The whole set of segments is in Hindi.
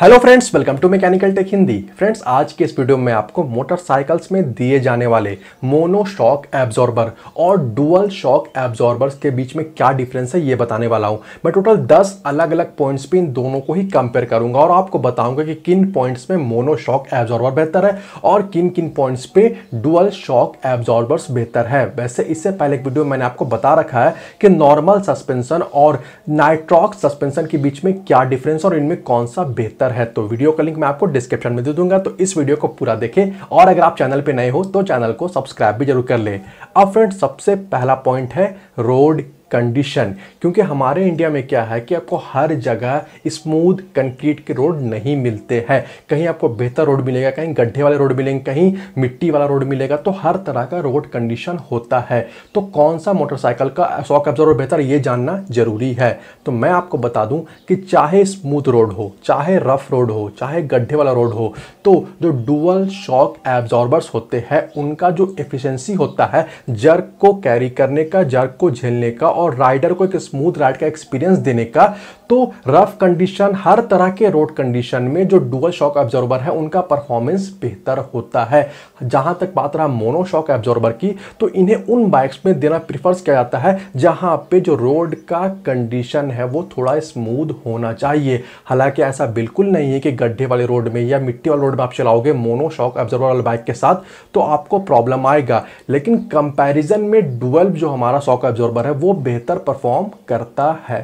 hello friends welcome to mechanical tech Hindi friends आज के इस वीडियो में आपको मोटरसाइकिल्स में दिए जाने वाले मोनो शॉक एब्जॉर्बर और डुअल शॉक एब्जॉर्बर्स के बीच में क्या डिफरेंस है ये बताने वाला हूँ मैं टोटल 10 अलग अलग पॉइंट्स पे इन दोनों को ही कंपेयर करूंगा और आपको बताऊँगा कि किन पॉइंट्स में मोनो शॉक एब्जॉर्बर बेहतर है और किन किन पॉइंट्स पे डुअल शॉक एब्जॉर्बर्स बेहतर है वैसे इससे पहले एक वीडियो मैंने आपको बता रखा है कि नॉर्मल सस्पेंसन और नाइट्रॉक्स सस्पेंसन के बीच में क्या डिफरेंस और इनमें कौन सा बेहतर अंदर है तो वीडियो का लिंक मैं आपको डिस्क्रिप्शन में दे दूंगा तो इस वीडियो को पूरा देखें और अगर आप चैनल पर नए हो तो चैनल को सब्सक्राइब भी जरूर कर लें अब फ्रेंड सबसे पहला पॉइंट है रोड कंडीशन क्योंकि हमारे इंडिया में क्या है कि आपको हर जगह स्मूथ कंक्रीट के रोड नहीं मिलते हैं कहीं आपको बेहतर रोड मिलेगा कहीं गड्ढे वाले रोड मिलेंगे कहीं मिट्टी वाला रोड मिलेगा तो हर तरह का रोड कंडीशन होता है तो कौन सा मोटरसाइकिल का शॉक ऑब्जर्वर बेहतर ये जानना ज़रूरी है तो मैं आपको बता दूँ कि चाहे स्मूथ रोड हो चाहे रफ रोड हो चाहे गड्ढे वाला रोड हो तो जो डुअल शॉक एब्जॉर्बर्स होते हैं उनका जो एफिशिएंसी होता है जर्क को कैरी करने का जर्क को झेलने का और राइडर को एक स्मूथ राइड का एक्सपीरियंस देने का तो रफ कंडीशन हर तरह के रोड कंडीशन में जो डुअल शॉक एब्जॉर्बर है उनका परफॉर्मेंस बेहतर होता है जहां तक बात रहा मोनो शॉक एब्जॉर्बर की तो इन्हें उन बाइक्स में देना प्रिफर्स किया जाता है जहां पे जो रोड का कंडीशन है वो थोड़ा स्मूथ होना चाहिए हालांकि ऐसा बिल्कुल नहीं है कि गड्ढे वाले रोड में या मिट्टी वाले रोड में आप चलाओगे मोनो शॉक एब्जॉर्बर वाले बाइक के साथ तो आपको प्रॉब्लम आएगा लेकिन कंपैरिजन में डुअल जो हमारा शॉक एब्जॉर्बर है वो बेहतर परफॉर्म करता है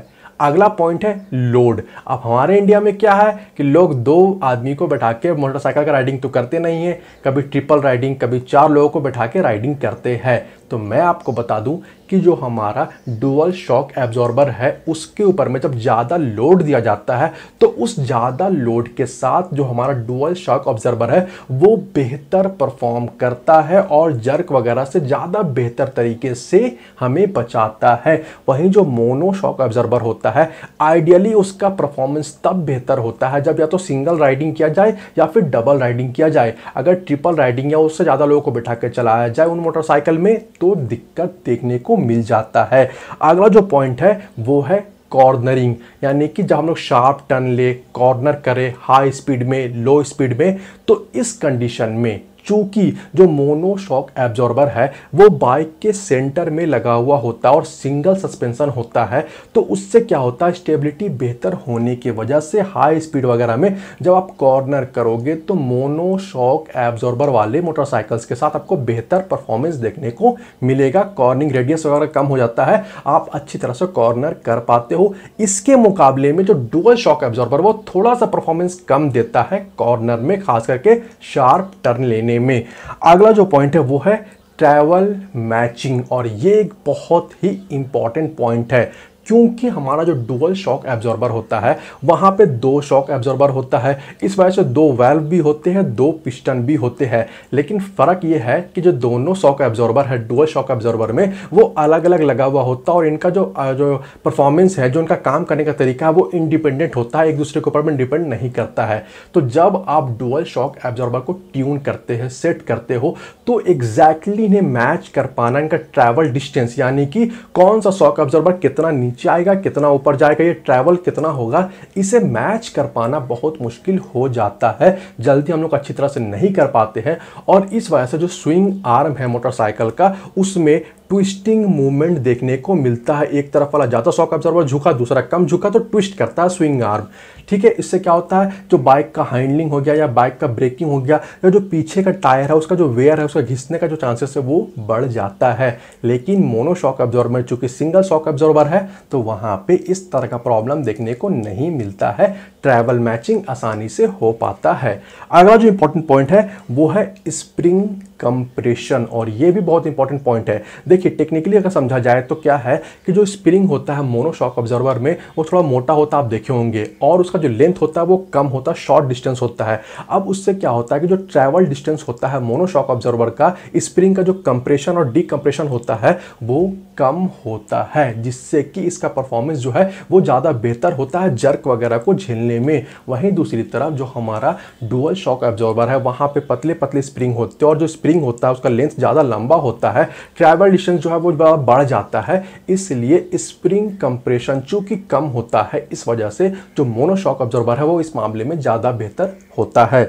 अगला पॉइंट है लोड अब हमारे इंडिया में क्या है कि लोग दो आदमी को बैठा के मोटरसाइकिल का राइडिंग तो करते नहीं है कभी ट्रिपल राइडिंग कभी चार लोगों को बैठा के राइडिंग करते हैं तो मैं आपको बता दूं कि जो हमारा डुअल शॉक एब्जॉर्बर है उसके ऊपर में जब ज़्यादा लोड दिया जाता है तो उस ज़्यादा लोड के साथ जो हमारा डुअल शॉक ऑब्ज़र्बर है वो बेहतर परफॉर्म करता है और जर्क वगैरह से ज़्यादा बेहतर तरीके से हमें बचाता है वहीं जो मोनो शॉक ऑब्जर्बर होता है आइडियली उसका परफॉर्मेंस तब बेहतर होता है जब या तो सिंगल राइडिंग किया जाए या फिर डबल राइडिंग किया जाए अगर ट्रिपल राइडिंग या उससे ज़्यादा लोगों को बिठा के चलाया जाए उन मोटरसाइकिल में तो दिक्कत देखने को मिल जाता है अगला जो पॉइंट है वो है कॉर्नरिंग यानी कि जब हम लोग शार्प टर्न ले कॉर्नर करें हाई स्पीड में लो स्पीड में तो इस कंडीशन में चूंकि जो मोनो शॉक एब्जॉर्बर है वो बाइक के सेंटर में लगा हुआ होता है और सिंगल सस्पेंशन होता है तो उससे क्या होता है स्टेबिलिटी बेहतर होने की वजह से हाई स्पीड वगैरह में जब आप कॉर्नर करोगे तो मोनो शॉक एब्जॉर्बर वाले मोटरसाइकिल्स के साथ आपको बेहतर परफॉर्मेंस देखने को मिलेगा कॉर्निंग रेडियस वगैरह कम हो जाता है आप अच्छी तरह से कॉर्नर कर पाते हो इसके मुकाबले में जो डुअल शॉक एब्जॉर्बर वो थोड़ा सा परफॉर्मेंस कम देता है कॉर्नर में खास करके शार्प टर्न लेने में अगला जो पॉइंट है वो है ट्रैवल मैचिंग और ये एक बहुत ही इम्पॉर्टेंट पॉइंट है क्योंकि हमारा जो डुअल शॉक एब्जॉर्बर होता है वहाँ पे दो शॉक एब्जॉर्बर होता है इस वजह से दो वेल्व भी होते हैं दो पिस्टन भी होते हैं लेकिन फ़र्क ये है कि जो दोनों शॉक एब्जॉर्बर है डुअल शॉक एब्जॉर्बर में वो अलग अलग लगा हुआ होता है और इनका जो जो परफॉर्मेंस है जो इनका काम करने का तरीका है वो इंडिपेंडेंट होता है एक दूसरे के ऊपर में डिपेंड नहीं करता है तो जब आप डुअल शॉक एब्जॉर्बर को ट्यून करते हैं सेट करते हो तो एग्जैक्टली इन्हें मैच कर पाना इनका ट्रैवल डिस्टेंस यानी कि कौन सा शॉक एब्जॉर्बर कितना नीचे जाएगा कितना ऊपर जाएगा ये ट्रैवल कितना होगा इसे मैच कर पाना बहुत मुश्किल हो जाता है जल्दी हम लोग अच्छी तरह से नहीं कर पाते हैं और इस वजह से जो स्विंग आर्म है मोटरसाइकिल का उसमें ट्विस्टिंग मूवमेंट देखने को मिलता है एक तरफ वाला ज़्यादा शॉक ऑब्जर्वर झुका दूसरा कम झुका तो ट्विस्ट करता है स्विंग आर्म ठीक है इससे क्या होता है जो बाइक का हैंडलिंग हो गया या बाइक का ब्रेकिंग हो गया या जो पीछे का टायर है उसका जो वेयर है उसका घिसने का जो चांसेस है वो बढ़ जाता है लेकिन मोनो शॉक ऑब्जॉर्वर चूँकि सिंगल शॉक ऑब्जॉर्वर है तो वहाँ पर इस तरह का प्रॉब्लम देखने को नहीं मिलता है ट्रैवल मैचिंग आसानी से हो पाता है अगला जो इंपॉर्टेंट पॉइंट है वो है स्प्रिंग कंप्रेशन और ये भी बहुत इंपॉर्टेंट पॉइंट है देखिए टेक्निकली अगर समझा जाए तो क्या है कि जो स्प्रिंग होता है मोनोशॉक ऑब्जर्वर में वो थोड़ा मोटा होता आप देखे होंगे और उसका जो लेंथ होता है वो कम होता है शॉर्ट डिस्टेंस होता है अब उससे क्या होता है कि जो ट्रैवल डिस्टेंस होता है मोनोशॉक ऑब्जर्वर का स्प्रिंग का जो कंप्रेशन और डिकम्प्रेशन होता है वो कम होता है जिससे कि इसका परफॉर्मेंस जो है वो ज़्यादा बेहतर होता है जर्क वगैरह को झेलने में वहीं दूसरी तरफ जो हमारा डुअल शॉक ऑब्ज़र्वर है वहाँ पर पतले पतले स्प्रिंग होते हैं और जो स्प्रिंग होता है उसका लेंथ ज़्यादा लंबा होता है ट्रैवल डिस्टेंस जो है वो बढ़ जाता है इसलिए स्प्रिंग कंप्रेशन चूँकि कम होता है इस वजह से जो मोनोशॉक ऑब्जर्वर है वो इस मामले में ज़्यादा बेहतर होता है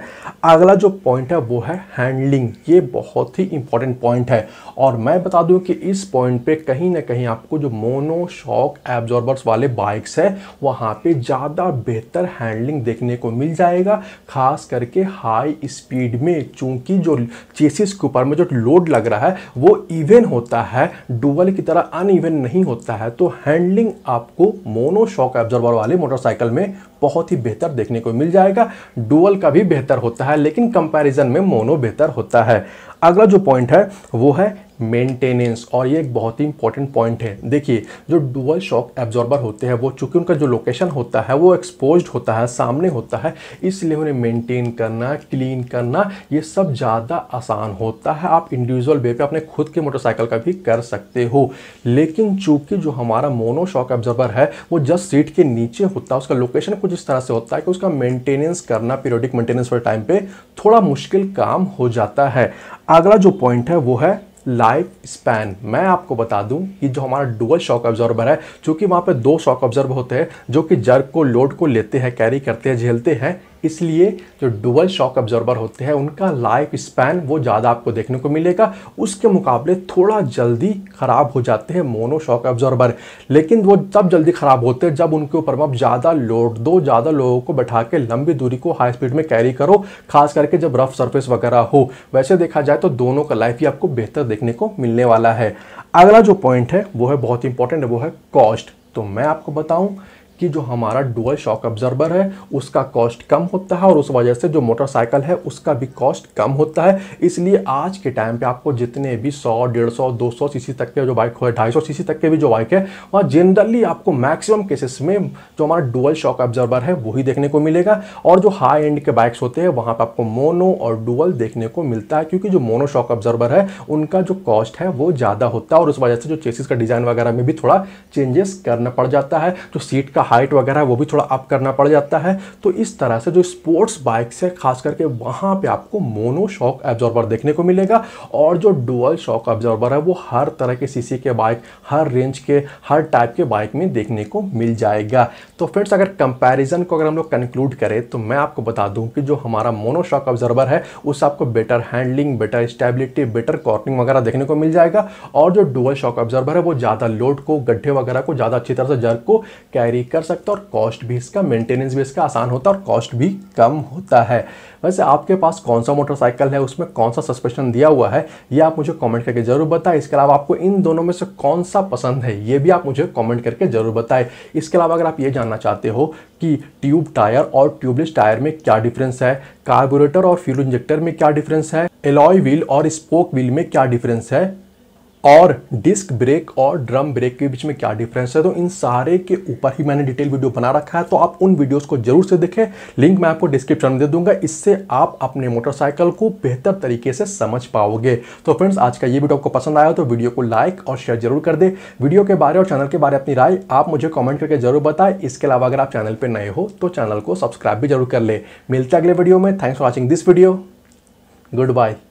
अगला जो पॉइंट है वो है हैंडलिंग ये बहुत ही इंपॉर्टेंट पॉइंट है और मैं बता दूं कि इस पॉइंट पे कहीं ना कहीं आपको जो मोनो शॉक एब्जॉर्बर्स वाले बाइक्स है वहाँ पे ज़्यादा बेहतर हैंडलिंग देखने को मिल जाएगा खास करके हाई स्पीड में चूँकि जो चेसिस के ऊपर में जो लोड लग रहा है वो इवन होता है डुअल की तरह अन नहीं होता है तो हैंडलिंग आपको मोनो शॉक एब्जॉर्बर वाले मोटरसाइकिल में बहुत ही बेहतर देखने को मिल जाएगा डुअल का भी बेहतर होता है लेकिन कंपैरिजन में मोनो बेहतर होता है अगला जो पॉइंट है वो है मेंटेनेंस और ये एक बहुत ही इंपॉर्टेंट पॉइंट है देखिए जो डुअल शॉक एब्जॉर्बर होते हैं वो चूंकि उनका जो लोकेशन होता है वो एक्सपोज होता है सामने होता है इसलिए उन्हें मेंटेन करना क्लीन करना ये सब ज़्यादा आसान होता है आप इंडिविजुअल वे पे अपने खुद के मोटरसाइकिल का भी कर सकते हो लेकिन चूंकि जो हमारा मोनो शॉक एब्जॉर्बर है वो जस्ट सीट के नीचे होता है उसका लोकेशन कुछ इस तरह से होता है कि उसका मेंटेनेंस करना पीरियोडिक मेंटेनेंस वाले टाइम पर थोड़ा मुश्किल काम हो जाता है अगला जो पॉइंट है वो है लाइफ स्पैन मैं आपको बता दूं कि जो हमारा डुअल शॉक ऑब्जर्वर है चूंकि वहां पे दो शॉक ऑब्जर्व होते हैं जो कि जर्क को लोड को लेते हैं कैरी करते हैं झेलते हैं इसलिए जो डुबल शॉक ऑब्ज़ॉर्बर होते हैं उनका लाइफ स्पैन वो ज़्यादा आपको देखने को मिलेगा उसके मुकाबले थोड़ा जल्दी ख़राब हो जाते हैं मोनो शॉक ऑब्जॉर्बर लेकिन वो तब जल्दी ख़राब होते हैं जब उनके ऊपर आप ज़्यादा लोड दो ज़्यादा लोगों को बैठा के लंबी दूरी को हाई स्पीड में कैरी करो खास करके जब रफ सर्फेस वगैरह हो वैसे देखा जाए तो दोनों का लाइफ ही आपको बेहतर देखने को मिलने वाला है अगला जो पॉइंट है वो है बहुत इंपॉर्टेंट वो है कॉस्ट तो मैं आपको बताऊं कि जो हमारा डुअल शॉक ऑब्जर्वर है उसका कॉस्ट कम होता है और उस वजह से जो मोटरसाइकिल है उसका भी कॉस्ट कम होता है इसलिए आज के टाइम पे आपको जितने भी 100 150 200 सीसी तक के जो बाइक हो ढाई सौ सी तक के भी जो बाइक है वहाँ जनरली आपको मैक्सिमम केसेस में जो हमारा डुअल शॉक ऑब्जर्वर है वही देखने को मिलेगा और जो हाई एंड के बाइक्स होते हैं वहाँ पर आपको मोनो और डुअल देखने को मिलता है क्योंकि जो मोनो शॉक ऑब्जर्वर है उनका जो कॉस्ट है वो ज़्यादा होता है और उस वजह से जो चेसिस का डिज़ाइन वगैरह में भी थोड़ा चेंजेस करना पड़ जाता है जो सीट का हाइट वगैरह वो भी थोड़ा अप करना पड़ जाता है तो इस तरह से जो स्पोर्ट्स बाइक्स है खास करके वहाँ पे आपको मोनो शॉक एब्जॉर्बर देखने को मिलेगा और जो डुअल शॉक एब्जॉर्बर है वो हर तरह के सीसी के बाइक हर रेंज के हर टाइप के बाइक में देखने को मिल जाएगा तो फ्रेंड्स अगर कंपेरिजन को अगर हम लोग कंक्लूड करें तो मैं आपको बता दूँ कि जो हमारा मोनोशॉक ऑब्जर्वर है उससे आपको better handling better stability better cornering वगैरह देखने को मिल जाएगा और जो डुअल शॉक ऑब्जर्वर है वो ज़्यादा लोड को गड्ढे वगैरह को ज़्यादा अच्छी तरह से जर्क को कैरी कर कर सकते हो और कॉस्ट भी इसका मेंटेनेंस भी इसका आसान होता है और कॉस्ट भी कम होता है वैसे आपके पास कौन सा मोटरसाइकिल है उसमें कौन सा सस्पेंशन दिया हुआ है ये आप मुझे कमेंट करके ज़रूर बताएं इसके अलावा आपको इन दोनों में से कौन सा पसंद है ये भी आप मुझे कमेंट करके ज़रूर बताएं इसके अलावा अगर आप ये जानना चाहते हो कि ट्यूब टायर और ट्यूबलेस टायर में क्या डिफरेंस है कार्बोरेटर और फ्यूल इंजेक्टर में क्या डिफरेंस है एलॉय व्हील और स्पोक व्हील में क्या डिफरेंस है और डिस्क ब्रेक और ड्रम ब्रेक के बीच में क्या डिफरेंस है तो इन सारे के ऊपर ही मैंने डिटेल वीडियो बना रखा है तो आप उन वीडियोस को जरूर से देखें लिंक मैं आपको डिस्क्रिप्शन में दे दूंगा इससे आप अपने मोटरसाइकिल को बेहतर तरीके से समझ पाओगे तो फ्रेंड्स आज का ये वीडियो आपको पसंद आया तो वीडियो को लाइक और शेयर जरूर कर दे वीडियो के बारे और चैनल के बारे अपनी राय आप मुझे कॉमेंट करके जरूर बताए इसके अलावा अगर आप चैनल पर नए हो तो चैनल को सब्सक्राइब भी जरूर कर ले मिलते अगले वीडियो में thanks for watching this video good bye